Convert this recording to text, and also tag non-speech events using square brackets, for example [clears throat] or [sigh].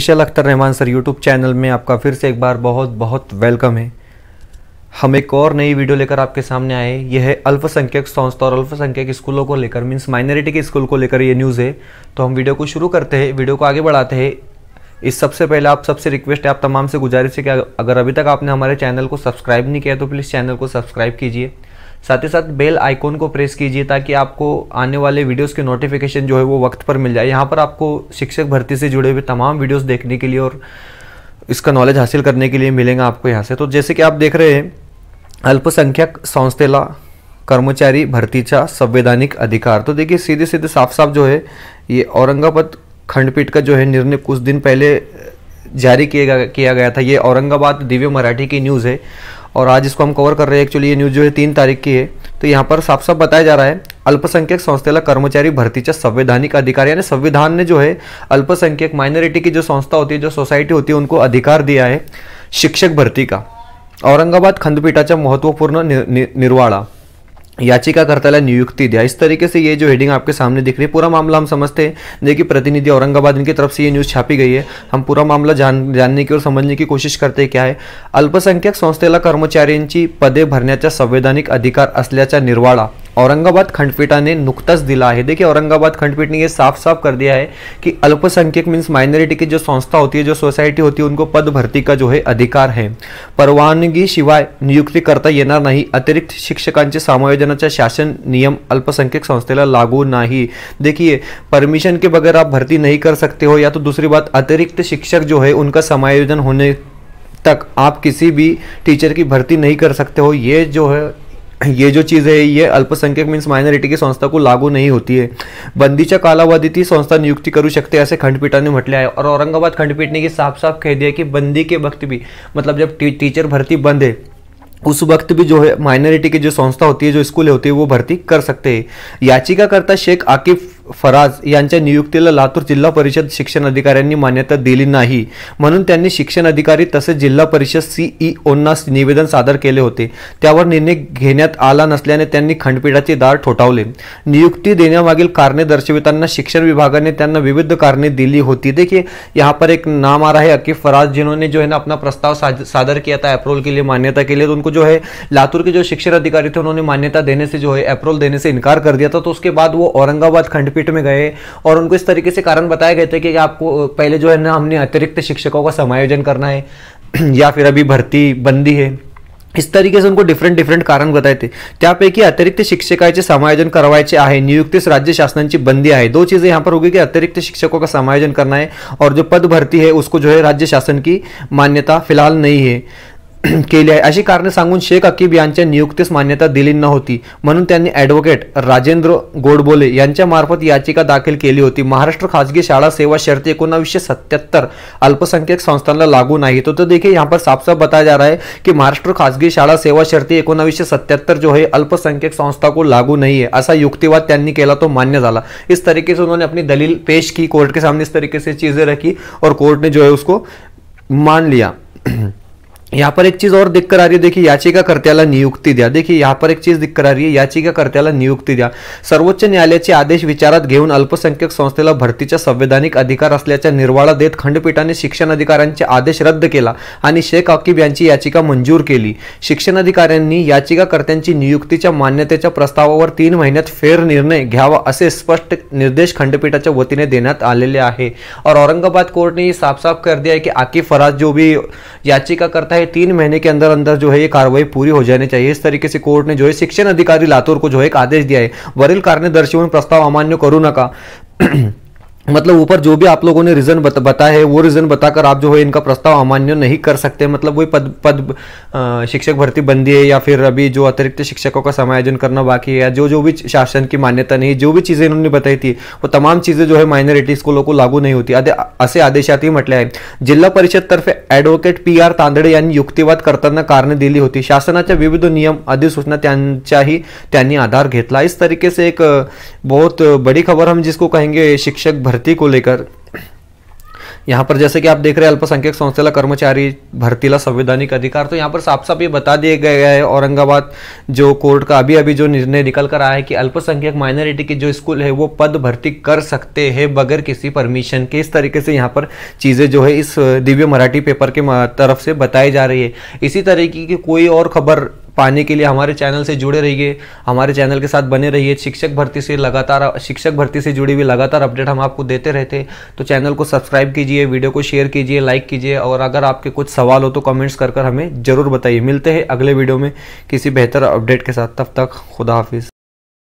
फिशल Akhtar Rahman sir YouTube channel में आपका फिर से एक बार बहुत बहुत वेलकम है हम एक और नई वीडियो लेकर आपके सामने आए यह है अल्पसंख्यक संस्था और अल्पसंख्यक स्कूलों को लेकर मीन्स माइनॉरिटी के स्कूल को लेकर ये न्यूज़ है तो हम वीडियो को शुरू करते हैं वीडियो को आगे बढ़ाते हैं इस सबसे पहले आप सबसे रिक्वेस्ट है आप तमाम से गुजारिश है कि अगर अभी तक आपने हमारे चैनल को सब्सक्राइब नहीं किया तो प्लीज़ चैनल को सब्सक्राइब कीजिए साथ ही साथ बेल आइकॉन को प्रेस कीजिए ताकि आपको आने वाले वीडियोस के नोटिफिकेशन जो है वो वक्त पर मिल जाए यहाँ पर आपको शिक्षक भर्ती से जुड़े हुए तमाम वीडियोस देखने के लिए और इसका नॉलेज हासिल करने के लिए मिलेंगे आपको यहाँ से तो जैसे कि आप देख रहे हैं अल्पसंख्यक संस्थेला कर्मचारी भर्तीचा संवैधानिक अधिकार तो देखिए सीधे सीधे साफ साफ जो है ये औरंगाबाद खंडपीठ का जो है निर्णय कुछ दिन पहले जारी किया गया था ये औरंगाबाद दिव्य मराठी की न्यूज़ है और आज इसको हम कवर कर रहे हैं एक्चुअली ये न्यूज़ जो है तीन तारीख की है तो यहाँ पर साफ साफ बताया जा रहा है अल्पसंख्यक संस्थेला कर्मचारी भर्ती चाहे संवैधानिक अधिकार यानी संविधान ने जो है अल्पसंख्यक माइनॉरिटी की जो संस्था होती है जो सोसाइटी होती है उनको अधिकार दिया है शिक्षक भर्ती का औरंगाबाद खंडपीठाचा महत्वपूर्ण निर्वाड़ा याचिकाकर्ता नियुक्ति दिया इस तरीके से ये जो हेडिंग आपके सामने दिख रही है पूरा मामला हम समझते हैं देखिए प्रतिनिधि औरंगाबाद इनकी तरफ से ये न्यूज़ छापी गई है हम पूरा मामला जान जानने की और समझने की कोशिश करते हैं क्या है अल्पसंख्यक संस्थेला कर्मचाऱ्यांची पदे भरण्याचा संवैधानिक अधिकार असल्याचा निर्वाळा औरंगाबाद खंडपीठा ने नुकताच दिला है देखिए औरंगाबाद खंडपीठ ने ये साफ साफ कर दिया है कि अल्पसंख्यक मीन्स माइनॉरिटी की जो संस्था होती है जो सोसाइटी होती है उनको पद भर्ती का जो है अधिकार है परवानगी शिवाय नियुक्ति करता येणार नाही अतिरिक्त शिक्षकांचे समायोजनाचा शासन नियम अल्पसंख्यक संस्थेला लागू नाही देखिए परमिशन के बगैर आप भर्ती नहीं कर सकते हो या तो दूसरी बात अतिरिक्त शिक्षक जो है उनका समायोजन होने तक आप किसी भी टीचर की भर्ती नहीं कर सकते हो ये जो है ये जो चीज़ है ये अल्पसंख्यक मीन्स माइनॉरिटी की संस्था को लागू नहीं होती है बंदीच्या कालावधीत ही संस्था नियुक्ति करू शकते ऐसे खंडपीठा ने मटले और औरंगाबाद खंडपीठ ने साफ साफ कह दिया कि बंदी के वक्त भी मतलब जब टी, टीचर भर्ती बंद है उस वक्त भी जो है माइनॉरिटी की जो संस्था होती है जो स्कूल होती है वो भर्ती कर सकते हैं याचिकाकर्ता शेख आकिफ फराज यांच्या नियुक्तीला लातूर जिल्हा परिषद शिक्षण अधिकाऱ्यांनी मान्यता दिली नाही म्हणून त्यांनी शिक्षण अधिकारी तसेच जिल्हा परिषद सीईओंना e निवेदन सादर केले होते त्यावर निर्णय घेण्यात आला नसल्याने त्यांनी खंडपीठाचे दार ठोठावले नियुक्ती देण्यामागील कारणे दर्शवितांना शिक्षण विभागाने त्यांना विविध कारणे दिली होती देखील यहाँ पर एक नाम आ रहा है अकीफ फराज जिन्होंने जो है ना अपना प्रस्ताव सादर किया था अप्रोल के लिए मान्यता के लिए तो उनको जो है लातूर के जो शिक्षण अधिकारी थे उन्होंने मान्यता देने से जो है अप्रोल देने से इनकार कर दिया था तो उसके बाद वो औरंगाबाद खंडपीठ पीठ में गए और उनको इस तरीके से कारण बताए गए थे कि आपको पहले जो है ना हमने अतिरिक्त शिक्षकों का समायोजन करना है [clears throat] या फिर अभी भर्ती बंदी है इस तरीके से उनको डिफरेंट डिफरेंट कारण बताए थे त्यापैकी अतिरिक्त शिक्षकाचे समायोजन करवायचे आहे नियुक्तीस राज्य शासनाची बंदी आहे दो चीज़ें यहाँ पर होगी कि अतिरिक्त शिक्षकों का समायोजन करना है और जो पद भर्ती है उसको जो है राज्य शासन की मान्यता फिलहाल नहीं है [clears throat] केली आहे अशी कारणे सांगून शेख अकीब यांच्या नियुक्तीस मान्यता दिली नव्हती म्हणून त्यांनी राजेंद्र गोडबोले मार्फत याचिका दाखिल केली होती महाराष्ट्र खाजगी शाळा सेवा शर्त एकोणावीसशे सत्यात्तर अल्पसंख्यक संस्थान लागू नहीं तो, तो देखिए यहाँ पर साफ साफ बताया जा रहा है कि महाराष्ट्र खासगी शाला सेवा शर्ती एकोणावीसशे सत्यात्तर जो है अल्पसंख्यक संस्था को लागू नहीं है असा युक्तिवाद त्यांनी तो मान्य झाला इस तरीके से उन्होंने अपनी दलील पेश की कोर्ट के सामने इस तरीके से चीज़ें रखी और कोर्ट ने जो है उसको मान लिया [clears throat] यहाँ पर एक चीज़ और दिक्कत आ रही है देखिए याचिकाकर्त्याला नियुक्ती द्या देखिए यहाँ पर एक चीज़ दिक्कत आ रही है याचिकाकर्त्याला नियुक्ती द्या सर्वोच्च न्यायालयाचे आदेश विचारात घेऊन अल्पसंख्यक संस्थेला भरतीचा संवैधानिक अधिकार असल्याचा निर्वाळा देत खंडपीठाने शिक्षण अधिकाऱ्यांचे आदेश रद्द केला आणि शेख अकीब यांची याचिका मंजूर केली शिक्षण अधिकाऱ्यांनी याचिकाकर्त्यांची नियुक्तीच्या मान्यतेच्या प्रस्तावावर तीन महिन्यात फेर निर्णय घ्यावा असे स्पष्ट निर्देश खंडपीठाच्या वतीने देण्यात आलेले आहे और औरंगाबाद कोर्टने ने साफ साफ कर दिया है कि आकिब फराज जो भी याचिकाकर्ता है तीन महीने के अंदर अंदर जो है ये कार्रवाई पूरी हो जानी चाहिए इस तरीके से कोर्ट ने जो है शिक्षण अधिकारी लातूर को जो है एक आदेश दिया है वरिल कारण दर्शवून प्रस्ताव अमान्य करू नका मतलब ऊपर जो भी आप लोगों ने रीज़न बत, बताया है वो रीज़न बताकर आप जो है इनका प्रस्ताव अमान्य नहीं कर सकते मतलब वही पद पद आ, शिक्षक भर्ती बंदी है या फिर अभी जो अतिरिक्त शिक्षकों का समायोजन करना बाकी है जो जो भी शासन की मान्यता नहीं जो भी चीज़ें इन्होंने बताई थी वो तमाम चीज़ें जो है माइनॉरिटी स्कूलों को लागू नहीं होती अदे असे आदेशातही म्हटले आहे जिल्हा तर्फे ॲडव्होकेट पी आर तांदडे यांनी युक्तिवाद करताना कारणे दिली होती शासनाच्या विविध नियम अधिसूचना त्यांच्याही त्यांनी आधार घेतला इस तरीके से एक बहुत बड़ी खबर हम जिसको कहेंगे शिक्षक भर्ती भर्ती को लेकर यहाँ पर जैसे कि आप देख रहे हैं अल्पसंख्यक संस्थेला कर्मचारी भर्तीला संवैधानिक अधिकार तो यहाँ पर साफ साफ ये बता दिए गए है औरंगाबाद जो कोर्ट का अभी अभी जो निर्णय निकल कर आया है कि अल्पसंख्यक माइनॉरिटी के जो स्कूल है वो पद भर्ती कर सकते हैं बगैर किसी परमिशन के इस तरीके से यहाँ पर चीज़ें जो है इस दिव्य मराठी पेपर के तरफ से बताई जा रही है इसी तरीके की कोई और खबर पाने के लिए हमारे चैनल से जुड़े रहिए हमारे चैनल के साथ बने रहिए शिक्षक भर्ती से लगातार शिक्षक भर्ती से जुड़ी हुई लगातार अपडेट हम आपको देते रहते हैं तो चैनल को सब्सक्राइब कीजिए वीडियो को शेयर कीजिए लाइक कीजिए और अगर आपके कुछ सवाल हो तो कमेंट्स कर कर हमें ज़रूर बताइए मिलते हैं अगले वीडियो में किसी बेहतर अपडेट के साथ तब तक खुदा हाफिज़